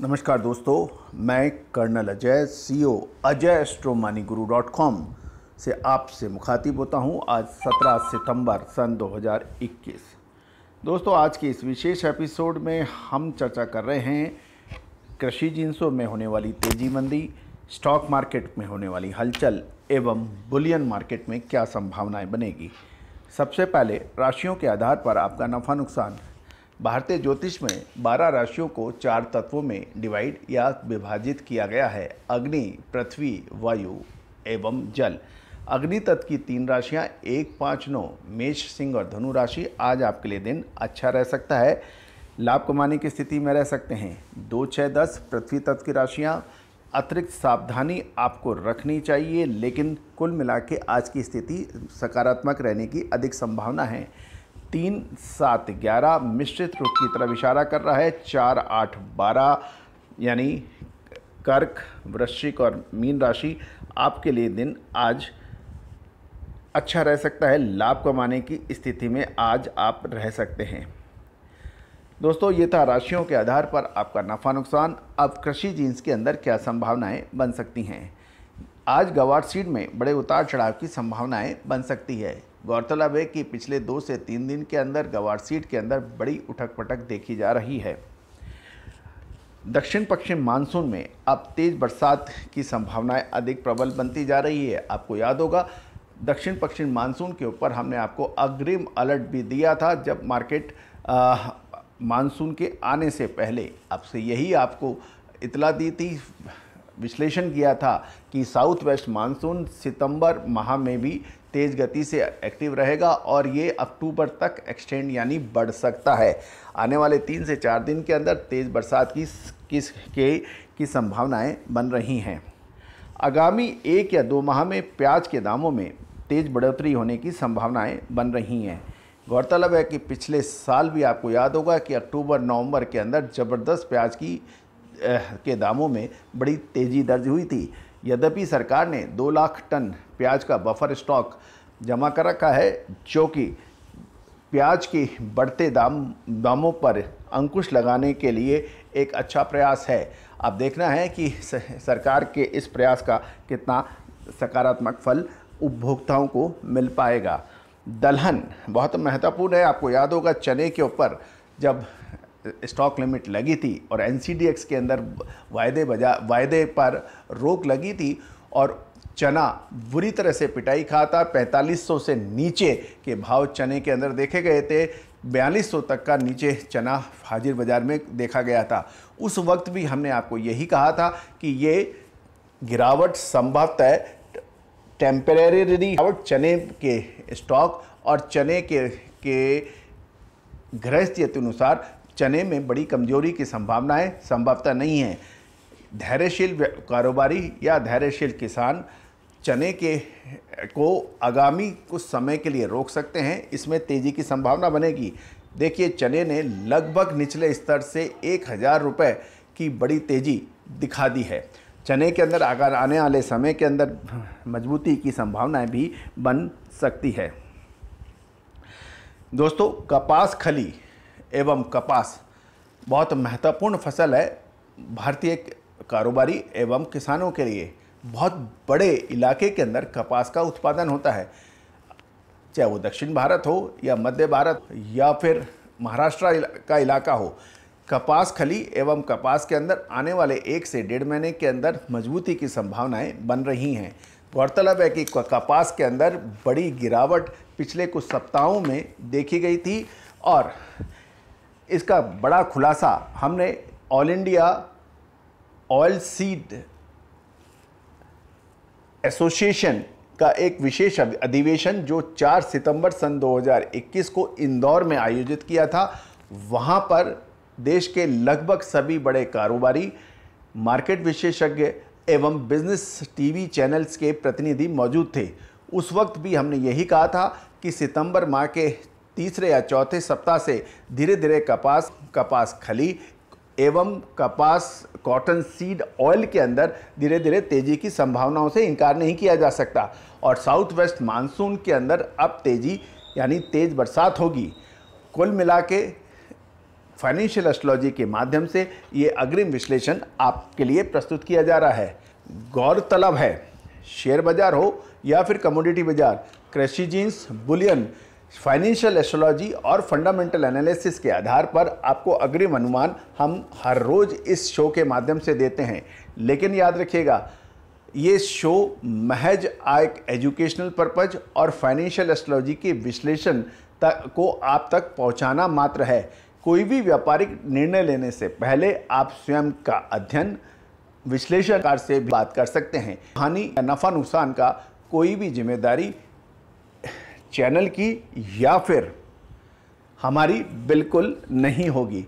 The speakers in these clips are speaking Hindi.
नमस्कार दोस्तों मैं कर्नल अजय ओ e Ajay Astro Money Guru dot com से आपसे मुखातिब होता हूं आज 17 सितंबर सन 2021 दोस्तों आज के इस विशेष एपिसोड में हम चर्चा कर रहे हैं कृषि जिनसों में होने वाली तेजी मंदी स्टॉक मार्केट में होने वाली हलचल एवं बुलियन मार्केट में क्या संभावनाएं बनेगी सबसे पहले राशियों के आधार पर आपका नफ़ा नुकसान भारतीय ज्योतिष में 12 राशियों को चार तत्वों में डिवाइड या विभाजित किया गया है अग्नि पृथ्वी वायु एवं जल अग्नि तत्व की तीन राशियां एक पाँच नौ मेष सिंह और धनु राशि आज आपके लिए दिन अच्छा रह सकता है लाभ कमाने की स्थिति में रह सकते हैं दो छः दस पृथ्वी तत्व की राशियाँ अतिरिक्त सावधानी आपको रखनी चाहिए लेकिन कुल मिला के आज की स्थिति सकारात्मक रहने की अधिक संभावना है तीन सात ग्यारह मिश्रित रूप की तरफ इशारा कर रहा है चार आठ बारह यानी कर्क वृश्चिक और मीन राशि आपके लिए दिन आज अच्छा रह सकता है लाभ कमाने की स्थिति में आज आप रह सकते हैं दोस्तों ये था राशियों के आधार पर आपका नफ़ा नुकसान अब कृषि जीन्स के अंदर क्या संभावनाएं बन सकती हैं आज गवार सीड में बड़े उतार चढ़ाव की संभावनाएं बन सकती है गौरतलब है कि पिछले दो से तीन दिन के अंदर गवार सीट के अंदर बड़ी उठक पटक देखी जा रही है दक्षिण पश्चिम मानसून में अब तेज़ बरसात की संभावनाएं अधिक प्रबल बनती जा रही है आपको याद होगा दक्षिण पश्चिम मानसून के ऊपर हमने आपको अग्रिम अलर्ट भी दिया था जब मार्केट मानसून के आने से पहले आपसे यही आपको इतला दी थी विश्लेषण किया था कि साउथ वेस्ट मानसून सितंबर माह में भी तेज़ गति से एक्टिव रहेगा और ये अक्टूबर तक एक्सटेंड यानी बढ़ सकता है आने वाले तीन से चार दिन के अंदर तेज़ बरसात की किस के की संभावनाएं बन रही हैं आगामी एक या दो माह में प्याज के दामों में तेज़ बढ़ोतरी होने की संभावनाएं बन रही हैं गौरतलब है कि पिछले साल भी आपको याद होगा कि अक्टूबर नवंबर के अंदर ज़बरदस्त प्याज की के दामों में बड़ी तेज़ी दर्ज हुई थी यद्यपि सरकार ने दो लाख टन प्याज का बफर स्टॉक जमा कर रखा है जो कि प्याज के बढ़ते दाम दामों पर अंकुश लगाने के लिए एक अच्छा प्रयास है अब देखना है कि सरकार के इस प्रयास का कितना सकारात्मक फल उपभोक्ताओं को मिल पाएगा दलहन बहुत महत्वपूर्ण है आपको याद होगा चने के ऊपर जब स्टॉक लिमिट लगी थी और एन के अंदर वायदे बजा वायदे पर रोक लगी थी और चना बुरी तरह से पिटाई खाता 4500 से नीचे के भाव चने के अंदर देखे गए थे 4200 तक का नीचे चना हाजिर बाज़ार में देखा गया था उस वक्त भी हमने आपको यही कहा था कि ये गिरावट संभवतः टेम्परेरी गिरावट चने के स्टॉक और चने के के गृहस्थियत अनुसार चने में बड़ी कमजोरी की संभावनाएं संभवता नहीं है धैर्यशील कारोबारी या धैर्यशील किसान चने के को आगामी कुछ समय के लिए रोक सकते हैं इसमें तेज़ी की संभावना बनेगी देखिए चने ने लगभग निचले स्तर से एक हज़ार रुपये की बड़ी तेज़ी दिखा दी है चने के अंदर अगर आने वाले समय के अंदर मजबूती की संभावनाएं भी बन सकती है दोस्तों कपास खली एवं कपास बहुत महत्वपूर्ण फसल है भारतीय कारोबारी एवं किसानों के लिए बहुत बड़े इलाके के अंदर कपास का उत्पादन होता है चाहे वो दक्षिण भारत हो या मध्य भारत या फिर महाराष्ट्र का इलाका हो कपास खली एवं कपास के अंदर आने वाले एक से डेढ़ महीने के अंदर मजबूती की संभावनाएं बन रही हैं गौरतलब है कि कपास के अंदर बड़ी गिरावट पिछले कुछ सप्ताहों में देखी गई थी और इसका बड़ा खुलासा हमने All India Oil Seed Association का एक विशेष अधिवेशन जो 4 सितंबर सन 2021 को इंदौर में आयोजित किया था वहाँ पर देश के लगभग सभी बड़े कारोबारी मार्केट विशेषज्ञ एवं बिजनेस टीवी चैनल्स के प्रतिनिधि मौजूद थे उस वक्त भी हमने यही कहा था कि सितंबर माह के तीसरे या चौथे सप्ताह से धीरे धीरे कपास कपास खली एवं कपास कॉटन सीड ऑयल के अंदर धीरे धीरे तेज़ी की संभावनाओं से इनकार नहीं किया जा सकता और साउथ वेस्ट मानसून के अंदर अब तेज़ी यानी तेज़ बरसात होगी कुल मिला के फाइनेंशियल एस्ट्रोलॉजी के माध्यम से ये अग्रिम विश्लेषण आपके लिए प्रस्तुत किया जा रहा है गौरतलब है शेयर बाजार हो या फिर कमोडिटी बाजार क्रेशी जीन्स बुलियन फाइनेंशियल एस्ट्रोलॉजी और फंडामेंटल एनालिसिस के आधार पर आपको अग्रिम अनुमान हम हर रोज़ इस शो के माध्यम से देते हैं लेकिन याद रखिएगा ये शो महज एक एजुकेशनल पर्पज और फाइनेंशियल एस्ट्रोलॉजी के विश्लेषण तक को आप तक पहुंचाना मात्र है कोई भी व्यापारिक निर्णय लेने से पहले आप स्वयं का अध्ययन विश्लेषणकार से बात कर सकते हैं हानि या नफा नुकसान का कोई भी जिम्मेदारी चैनल की या फिर हमारी बिल्कुल नहीं होगी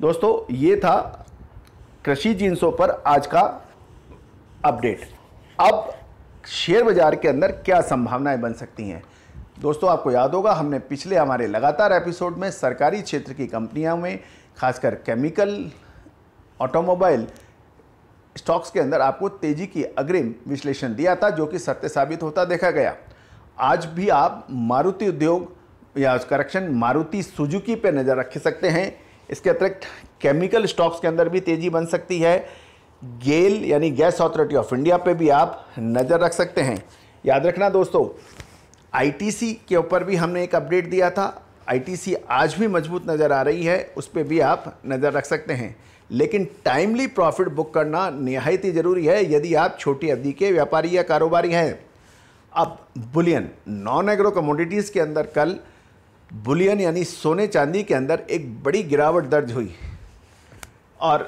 दोस्तों ये था कृषि जींसों पर आज का अपडेट अब शेयर बाज़ार के अंदर क्या संभावनाएं बन सकती हैं दोस्तों आपको याद होगा हमने पिछले हमारे लगातार एपिसोड में सरकारी क्षेत्र की कंपनियों में खासकर केमिकल ऑटोमोबाइल स्टॉक्स के अंदर आपको तेज़ी की अग्रिम विश्लेषण दिया था जो कि सत्य साबित होता देखा गया आज भी आप मारुति उद्योग या उसका करेक्शन मारुति सुजुकी पे नज़र रख सकते हैं इसके अतिरिक्त केमिकल स्टॉक्स के अंदर भी तेज़ी बन सकती है गेल यानी गैस अथॉरिटी ऑफ इंडिया पे भी आप नज़र रख सकते हैं याद रखना दोस्तों आईटीसी के ऊपर भी हमने एक अपडेट दिया था आईटीसी आज भी मजबूत नज़र आ रही है उस पर भी आप नज़र रख सकते हैं लेकिन टाइमली प्रॉफिट बुक करना नहायत ही ज़रूरी है यदि आप छोटी अवधि के व्यापारी या कारोबारी हैं अब बुलियन नॉन एग्रो कमोडिटीज़ के अंदर कल बुलियन यानी सोने चांदी के अंदर एक बड़ी गिरावट दर्ज हुई और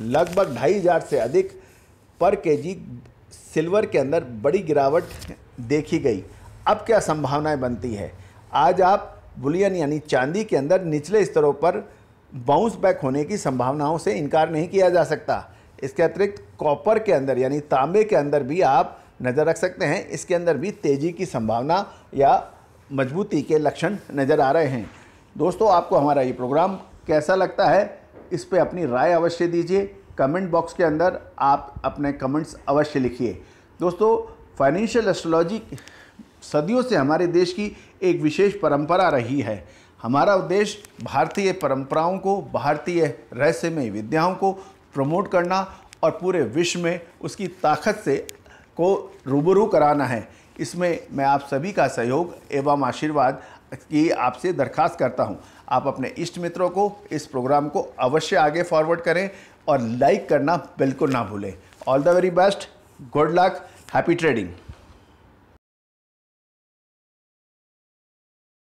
लगभग ढाई हज़ार से अधिक पर केजी सिल्वर के अंदर बड़ी गिरावट देखी गई अब क्या संभावनाएं बनती है आज आप बुलियन यानी चांदी के अंदर निचले स्तरों पर बाउंस बैक होने की संभावनाओं से इनकार नहीं किया जा सकता इसके अतिरिक्त कॉपर के अंदर यानी तांबे के अंदर भी आप नज़र रख सकते हैं इसके अंदर भी तेज़ी की संभावना या मजबूती के लक्षण नज़र आ रहे हैं दोस्तों आपको हमारा ये प्रोग्राम कैसा लगता है इस पर अपनी राय अवश्य दीजिए कमेंट बॉक्स के अंदर आप अपने कमेंट्स अवश्य लिखिए दोस्तों फाइनेंशियल एस्ट्रोलॉजी सदियों से हमारे देश की एक विशेष परंपरा रही है हमारा उद्देश्य भारतीय परंपराओं को भारतीय रहस्यमय विद्याओं को प्रमोट करना और पूरे विश्व में उसकी ताकत से को रूबरू कराना है इसमें मैं आप सभी का सहयोग एवं आशीर्वाद की आपसे दरखास्त करता हूं। आप अपने इष्ट मित्रों को इस प्रोग्राम को अवश्य आगे फॉरवर्ड करें और लाइक करना बिल्कुल ना भूलें all the very best good luck happy trading